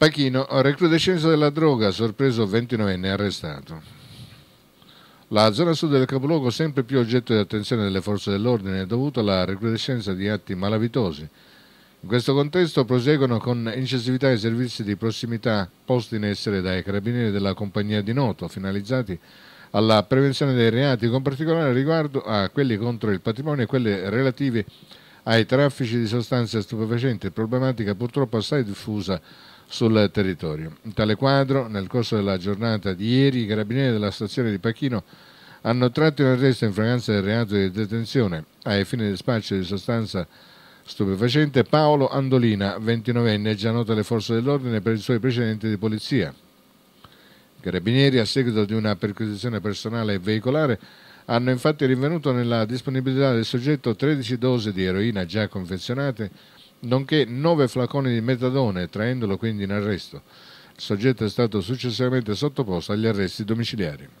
Pachino, recrudescenza della droga, sorpreso 29enne arrestato. La zona sud del capoluogo sempre più oggetto di attenzione delle forze dell'ordine dovuta alla recrudescenza di atti malavitosi. In questo contesto proseguono con incisività i servizi di prossimità posti in essere dai carabinieri della compagnia di Noto, finalizzati alla prevenzione dei reati, con particolare riguardo a quelli contro il patrimonio e quelli relativi a ai traffici di sostanze stupefacenti, problematica purtroppo assai diffusa sul territorio. In tale quadro, nel corso della giornata di ieri, i carabinieri della stazione di Pachino hanno tratto in arresto in fragranza del reato di detenzione ai fini di spaccio di sostanza stupefacente Paolo Andolina, 29enne, già noto alle forze dell'ordine per i suoi precedenti di polizia. I carabinieri, a seguito di una perquisizione personale e veicolare, hanno infatti rinvenuto nella disponibilità del soggetto 13 dosi di eroina già confezionate, nonché 9 flaconi di metadone, traendolo quindi in arresto. Il soggetto è stato successivamente sottoposto agli arresti domiciliari.